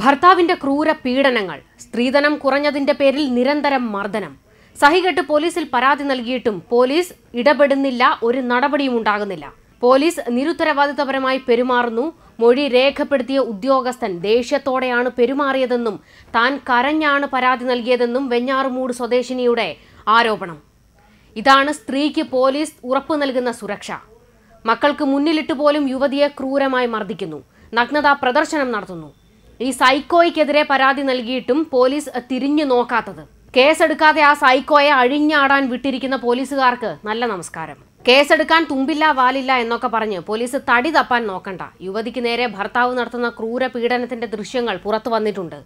ഭർത്താവിന്റെ ക്രൂര പീഡനങ്ങൾ സ്ത്രീധനം കുറഞ്ഞതിന്റെ പേരിൽ നിരന്തരം മർദ്ദനം സഹികെട്ട് പോലീസിൽ പരാതി നൽകിയിട്ടും പോലീസ് ഇടപെടുന്നില്ല ഒരു നടപടിയും ഉണ്ടാകുന്നില്ല പോലീസ് നിരുത്തരവാദിത്തപരമായി പെരുമാറുന്നു മൊഴി രേഖപ്പെടുത്തിയ ഉദ്യോഗസ്ഥൻ ദേഷ്യത്തോടെയാണ് പെരുമാറിയതെന്നും താൻ കരഞ്ഞാണ് പരാതി നൽകിയതെന്നും വെഞ്ഞാറുമൂട് സ്വദേശിനിയുടെ ആരോപണം ഇതാണ് സ്ത്രീക്ക് പോലീസ് ഉറപ്പു നൽകുന്ന സുരക്ഷ മക്കൾക്ക് മുന്നിലിട്ട് പോലും യുവതിയെ ക്രൂരമായി മർദ്ദിക്കുന്നു നഗ്നതാ പ്രദർശനം നടത്തുന്നു ഈ സൈക്കോയ്ക്കെതിരെ പരാതി നൽകിയിട്ടും പോലീസ് തിരിഞ്ഞു നോക്കാത്തത് കേസെടുക്കാതെ ആ സൈക്കോയെ അഴിഞ്ഞാടാൻ വിട്ടിരിക്കുന്ന പോലീസുകാർക്ക് നല്ല നമസ്കാരം കേസെടുക്കാൻ തുമ്പില്ല വാലില്ല എന്നൊക്കെ പറഞ്ഞ് പോലീസ് തടി തപ്പാൻ നോക്കണ്ട യുവതിക്ക് നേരെ ഭർത്താവ് നടത്തുന്ന ക്രൂര പീഡനത്തിന്റെ ദൃശ്യങ്ങൾ പുറത്തു വന്നിട്ടുണ്ട്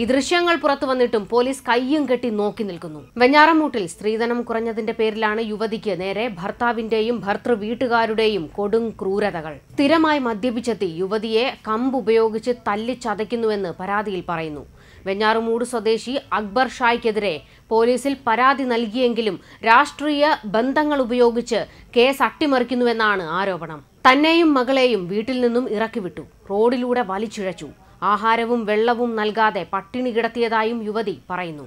ഈ ദൃശ്യങ്ങൾ പുറത്തു വന്നിട്ടും പോലീസ് കയ്യും കെട്ടി നോക്കി നിൽക്കുന്നു വെഞ്ഞാറമൂട്ടിൽ സ്ത്രീധനം കുറഞ്ഞതിന്റെ പേരിലാണ് യുവതിക്ക് നേരെ ഭർത്താവിന്റെയും ഭർത്തൃ വീട്ടുകാരുടെയും കൊടും ക്രൂരതകൾ സ്ഥിരമായി മദ്യപിച്ചെത്തി യുവതിയെ കമ്പുപയോഗിച്ച് തല്ലിച്ചതയ്ക്കുന്നുവെന്ന് പരാതിയിൽ പറയുന്നു വെഞ്ഞാറുമൂട് സ്വദേശി അക്ബർ ഷായ്ക്കെതിരെ പോലീസിൽ പരാതി നൽകിയെങ്കിലും രാഷ്ട്രീയ ബന്ധങ്ങൾ ഉപയോഗിച്ച് കേസ് അട്ടിമറിക്കുന്നുവെന്നാണ് ആരോപണം തന്നെയും മകളെയും വീട്ടിൽ നിന്നും ഇറക്കിവിട്ടു റോഡിലൂടെ വലിച്ചുഴച്ചു ആഹാരവും വെള്ളവും നൽകാതെ പട്ടിണി കിടത്തിയതായും യുവതി പറയുന്നു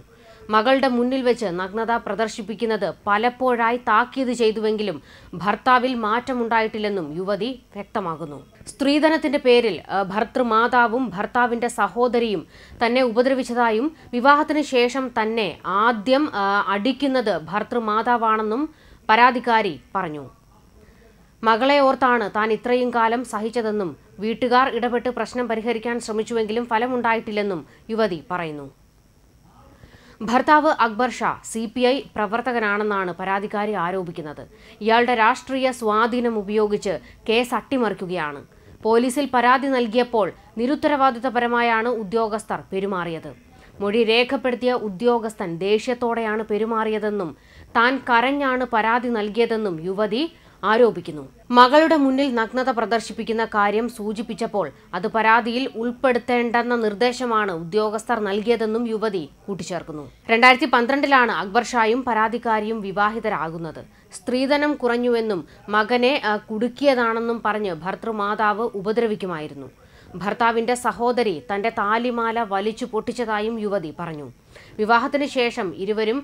മകളുടെ മുന്നിൽ വെച്ച് നഗ്നത പ്രദർശിപ്പിക്കുന്നത് പലപ്പോഴായി താക്കീത് ചെയ്തുവെങ്കിലും ഭർത്താവിൽ മാറ്റമുണ്ടായിട്ടില്ലെന്നും യുവതി വ്യക്തമാകുന്നു സ്ത്രീധനത്തിന്റെ പേരിൽ ഭർത്തൃമാതാവും ഭർത്താവിന്റെ സഹോദരിയും തന്നെ ഉപദ്രവിച്ചതായും വിവാഹത്തിന് ശേഷം തന്നെ ആദ്യം അടിക്കുന്നത് ഭർത്തൃമാതാവാണെന്നും പരാതിക്കാരി പറഞ്ഞു മകളെ ഓർത്താണ് താൻ ഇത്രയും കാലം സഹിച്ചതെന്നും വീട്ടുകാർ ഇടപെട്ട് പ്രശ്നം പരിഹരിക്കാൻ ശ്രമിച്ചുവെങ്കിലും ഫലമുണ്ടായിട്ടില്ലെന്നും യുവതി പറയുന്നു ഭർത്താവ് Akbar Shah C P I പ്രവർത്തകനാണെന്നാണ് പരാതിക്കാരി ആരോപിക്കുന്നത് ഇയാളുടെ രാഷ്ട്രീയ സ്വാധീനം ഉപയോഗിച്ച് കേസ് അട്ടിമറിക്കുകയാണ് പോലീസിൽ പരാതി നൽകിയപ്പോൾ നിരുത്തരവാദിത്തപരമായാണ് ഉദ്യോഗസ്ഥർ പെരുമാറിയത് മൊഴി രേഖപ്പെടുത്തിയ ഉദ്യോഗസ്ഥൻ ദേഷ്യത്തോടെയാണ് പെരുമാറിയതെന്നും താൻ കരഞ്ഞാണ് പരാതി നൽകിയതെന്നും യുവതി ആരോപിക്കുന്നു മകളുടെ മുന്നിൽ നഗ്നത പ്രദർശിപ്പിക്കുന്ന കാര്യം സൂചിപ്പിച്ചപ്പോൾ അത് പരാതിയിൽ ഉൾപ്പെടുത്തേണ്ടെന്ന നിർദ്ദേശമാണ് ഉദ്യോഗസ്ഥർ നൽകിയതെന്നും യുവതി കൂട്ടിച്ചേർക്കുന്നു രണ്ടായിരത്തി പന്ത്രണ്ടിലാണ് അക്ബർ ഷായും പരാതിക്കാരിയും വിവാഹിതരാകുന്നത് സ്ത്രീധനം കുറഞ്ഞുവെന്നും മകനെ കുടുക്കിയതാണെന്നും പറഞ്ഞ് ഭർത്തൃമാതാവ് ഉപദ്രവിക്കുമായിരുന്നു ഭർത്താവിന്റെ സഹോദരി തന്റെ താലിമാല വലിച്ചു പൊട്ടിച്ചതായും യുവതി പറഞ്ഞു വിവാഹത്തിന് ശേഷം ഇരുവരും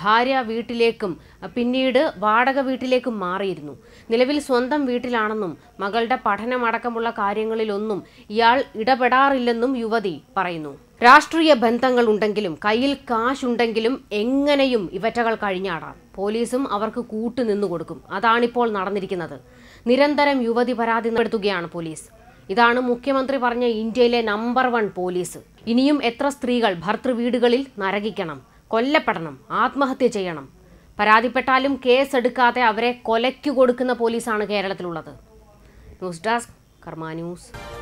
ഭാര്യ വീട്ടിലേക്കും പിന്നീട് വാടക വീട്ടിലേക്കും മാറിയിരുന്നു നിലവിൽ സ്വന്തം വീട്ടിലാണെന്നും മകളുടെ പഠനമടക്കമുള്ള കാര്യങ്ങളിലൊന്നും ഇയാൾ ഇടപെടാറില്ലെന്നും യുവതി പറയുന്നു രാഷ്ട്രീയ ബന്ധങ്ങൾ ഉണ്ടെങ്കിലും കയ്യിൽ കാശുണ്ടെങ്കിലും എങ്ങനെയും ഇവറ്റകൾ കഴിഞ്ഞാടാം പോലീസും അവർക്ക് കൂട്ടുനിന്നു കൊടുക്കും അതാണിപ്പോൾ നടന്നിരിക്കുന്നത് നിരന്തരം യുവതി പരാതി നടത്തുകയാണ് പോലീസ് ഇതാണ് മുഖ്യമന്ത്രി പറഞ്ഞ ഇന്ത്യയിലെ നമ്പർ വൺ പോലീസ് ഇനിയും എത്ര സ്ത്രീകൾ ഭർത്തൃവീടുകളിൽ നരകിക്കണം കൊല്ലപ്പെടണം ആത്മഹത്യ ചെയ്യണം പരാതിപ്പെട്ടാലും കേസ് എടുക്കാതെ അവരെ കൊലയ്ക്കു കൊടുക്കുന്ന പോലീസാണ് കേരളത്തിലുള്ളത് ന്യൂസ് ഡെസ്ക് കർമ്മ ന്യൂസ്